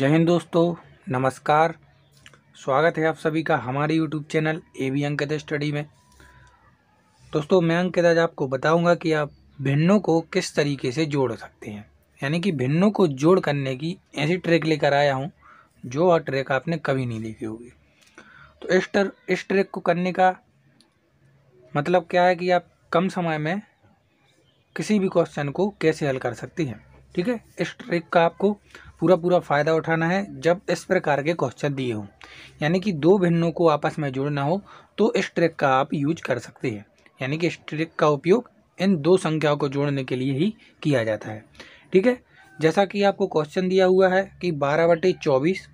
जय हिंद दोस्तों नमस्कार स्वागत है आप सभी का हमारे YouTube channel A V Ankit study में दोस्तों मैं अंकित आज आपको बताऊंगा कि आप भिन्नों को किस तरीके से जोड़ सकते हैं यानी कि भिन्नों को जोड़ करने की ऐसी ट्रिक लेकर आया हूं जो और ट्रिक आपने कभी नहीं देखी होगी तो इस टर इस ट्रिक को करने का मतलब क्या है कि आप कम समय में किसी भी क्वेश्चन को कैसे हल कर सकती हैं ठीक है इस ट्रिक का आपको पूरा पूरा फ़ायदा उठाना है जब इस प्रकार के क्वेश्चन दिए हों यानी कि दो भिन्नों को आपस में जोड़ना हो तो इस ट्रिक का आप यूज कर सकते हैं यानी कि इस ट्रिक का उपयोग इन दो संख्याओं को जोड़ने के लिए ही किया जाता है ठीक है जैसा कि आपको क्वेश्चन दिया हुआ है कि बारह बटे चौबीस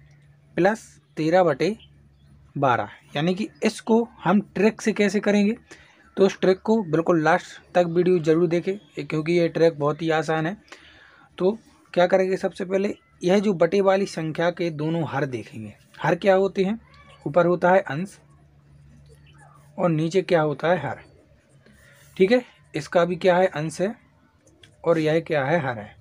प्लस तेरह बटे बारह यानी कि इसको हम ट्रिक से कैसे करेंगे तो उस ट्रिक को बिल्कुल लास्ट तक वीडियो ज़रूर देखें क्योंकि ये ट्रिक बहुत ही आसान है तो क्या करेंगे सबसे पहले यह जो बटे वाली संख्या के दोनों हर देखेंगे हर क्या होते हैं ऊपर होता है अंश और नीचे क्या होता है हर ठीक है इसका भी क्या है अंश है और यह क्या है हर है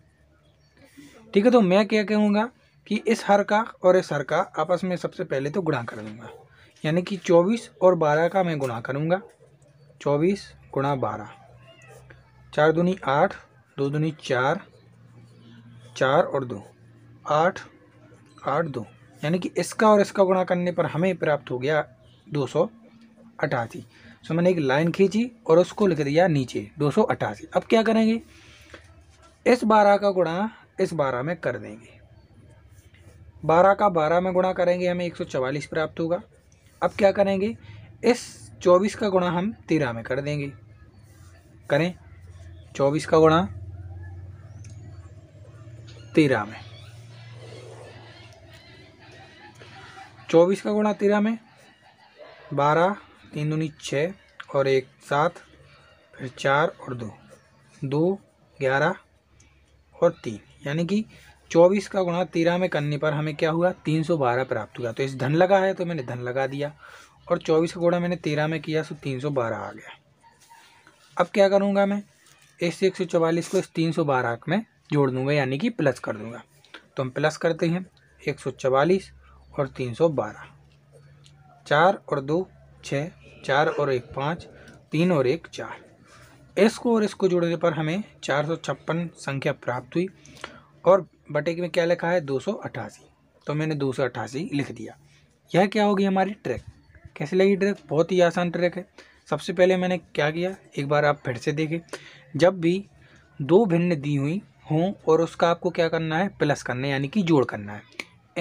ठीक है तो मैं क्या कहूँगा कि इस हर का और इस हर का आपस में सबसे पहले तो गुणा कर दूँगा यानी कि 24 और 12 का मैं गुणा करूँगा 24 गुणा बारह चार दूनी आठ दो दूनी चार चार और दो आठ आठ दो यानी कि इसका और इसका गुणा करने पर हमें प्राप्त हो गया दो सौ अठासी सो मैंने एक लाइन खींची और उसको लिख दिया नीचे दो सौ अठासी अब क्या करेंगे इस बारह का गुणा इस बारह में कर देंगे बारह का बारह में गुणा करेंगे हमें एक सौ चवालीस प्राप्त होगा अब क्या करेंगे इस चौबीस का गुणा हम तेरह में कर देंगे करें चौबीस का गुणा तेरह में चौबीस का गुणा तेरह में बारह तीन दूनी छः और एक सात फिर चार और दो दो ग्यारह और तीन यानी कि चौबीस का गुणा तेरह में करने पर हमें क्या हुआ तीन सौ बारह प्राप्त हुआ तो इस धन लगा है तो मैंने धन लगा दिया और चौबीस का गुणा मैंने तेरह में किया सो तो तीन सौ बारह आ गया अब क्या करूँगा मैं इस एक सौ चवालीस को इस तीन सौ बारह में जोड़ दूंगा यानी कि प्लस कर दूंगा तो हम प्लस करते हैं एक सौ चवालीस और तीन सौ बारह चार और दो छः चार और एक पाँच तीन और एक चार इसको और इसको जोड़ने पर हमें चार सौ छप्पन संख्या प्राप्त हुई और बटे में क्या लिखा है दो सौ अट्ठासी तो मैंने दो सौ अट्ठासी लिख दिया यह क्या होगी हमारी ट्रैक कैसे लगी ट्रैक बहुत ही आसान ट्रैक है सबसे पहले मैंने क्या किया एक बार आप फिर से देखें जब भी दो भिन्न दी हुई हों और उसका आपको क्या करना है प्लस करना है यानी कि जोड़ करना है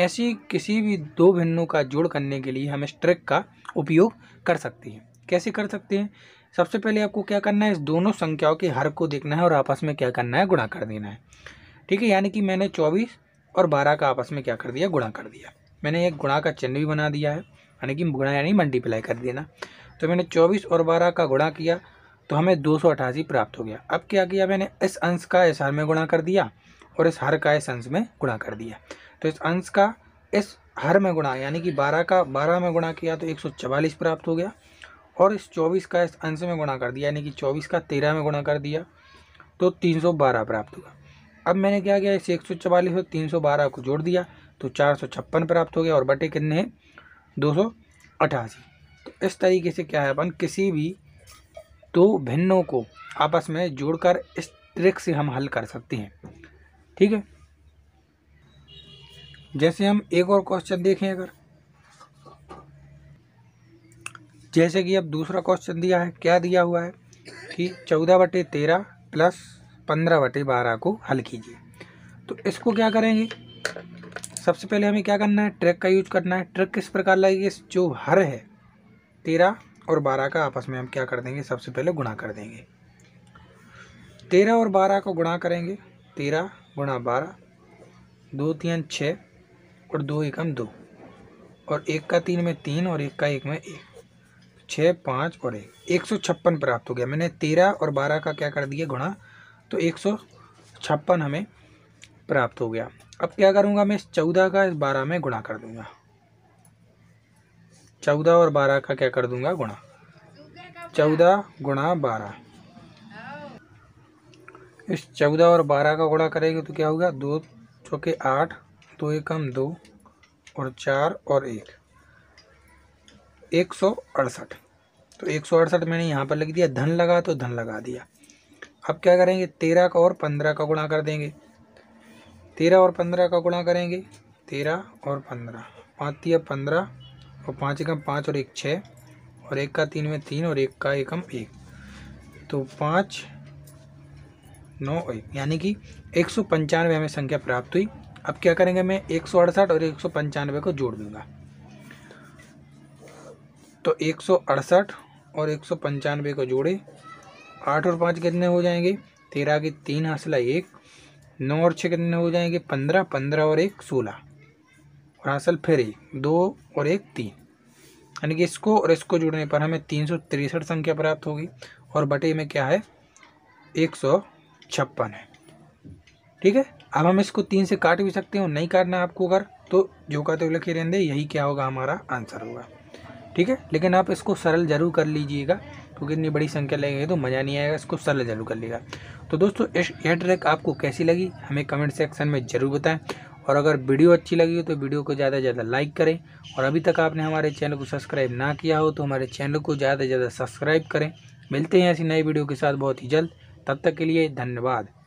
ऐसी किसी भी दो भिन्नों का जोड़ करने के लिए हम इस ट्रिक का उपयोग कर सकते हैं कैसे कर सकते हैं सबसे पहले आपको क्या करना है इस दोनों संख्याओं के हर को देखना है और आपस में क्या करना है गुणा कर देना है ठीक है यानी कि मैंने चौबीस और बारह का आपस में क्या कर दिया गुणा कर दिया मैंने एक गुणा का चिन्ह भी बना दिया है यानी कि गुणा यानी मल्टीप्लाई कर देना तो मैंने चौबीस और बारह का गुणा किया तो हमें दो प्राप्त हो गया अब क्या किया मैंने इस अंश का इस हर में गुणा कर दिया और इस हर का इस अंश में गुणा कर दिया तो इस अंश का इस हर में गुणा यानी कि 12 का 12 में गुणा किया तो 144 प्राप्त हो गया और इस 24 का इस अंश में गुणा कर दिया यानी कि 24 का 13 में गुणा कर दिया तो 312 प्राप्त हुआ अब मैंने क्या किया इस 144 और तीन को जोड़ दिया तो चार प्राप्त हो गया और बटे कितने हैं दो तो इस तरीके से क्या है अपन किसी भी दो भिन्नों को आपस में जोड़कर इस ट्रिक से हम हल कर सकते हैं ठीक है जैसे हम एक और क्वेश्चन देखें अगर जैसे कि अब दूसरा क्वेश्चन दिया है क्या दिया हुआ है कि चौदह बटे तेरह प्लस पंद्रह बटे बारह को हल कीजिए तो इसको क्या करेंगे सबसे पहले हमें क्या करना है ट्रैक का यूज करना है ट्रैक किस प्रकार लगेगी जो हर है तेरह और बारह का आपस में हम क्या कर देंगे सबसे पहले गुणा कर देंगे तेरह और बारह को गुणा करेंगे तेरह गुणा बारह दो तीन छः और दो एकम दो और एक का तीन में तीन और एक का एक में एक छः पाँच और एक एक सौ छप्पन प्राप्त हो गया मैंने तेरह और बारह का क्या कर दिया गुणा तो एक सौ छप्पन हमें प्राप्त हो गया अब क्या करूँगा मैं इस चौदह का इस बारह में गुणा कर दूँगा चौदह और बारह का क्या कर दूंगा गुणा चौदह गुणा बारह इस चौदह और बारह का गुणा करेंगे तो क्या होगा दो चौके आठ दो एकम दो और चार और एक एक सौ अड़सठ तो एक सौ अड़सठ मैंने यहाँ पर लिख दिया धन लगा तो धन लगा दिया अब क्या करेंगे तेरह का और पंद्रह का गुणा कर देंगे तेरह और पंद्रह का गुणा करेंगे तेरह और पंद्रह पाँच पंद्रह और पाँच एकम पाँच और एक छः और एक का तीन में तीन और एक का एकम एक तो पाँच नौ एक यानी कि एक सौ पंचानवे हमें संख्या प्राप्त हुई अब क्या करेंगे मैं एक सौ अड़सठ और एक सौ पंचानवे को जोड़ दूंगा तो एक सौ अड़सठ और एक सौ पंचानवे को जोड़े आठ और पाँच कितने हो जाएंगे तेरह की तीन हासिला एक नौ और छः कितने हो जाएंगे पंद्रह पंद्रह और एक सोलह और हासिल फिर एक दो और एक तीन यानी कि इसको और इसको जुड़ने पर हमें तीन सौ तिरसठ संख्या प्राप्त होगी और बटे में क्या है एक सौ छप्पन है ठीक है अब हम इसको तीन से काट भी सकते हो नहीं काटना आपको अगर तो जो का तो लिखे रहेंदे यही क्या होगा हमारा आंसर होगा ठीक है लेकिन आप इसको सरल जरूर कर लीजिएगा क्योंकि तो इतनी बड़ी संख्या लगेगी तो मज़ा नहीं आएगा इसको सरल जरूर कर लीजिएगा तो दोस्तों यह ट्रैक आपको कैसी लगी हमें कमेंट सेक्शन में ज़रूर बताएं और अगर वीडियो अच्छी लगी हो तो वीडियो को ज़्यादा से ज़्यादा लाइक करें और अभी तक आपने हमारे चैनल को सब्सक्राइब ना किया हो तो हमारे चैनल को ज़्यादा से ज़्यादा सब्सक्राइब करें मिलते हैं ऐसी नई वीडियो के साथ बहुत ही जल्द तब तक के लिए धन्यवाद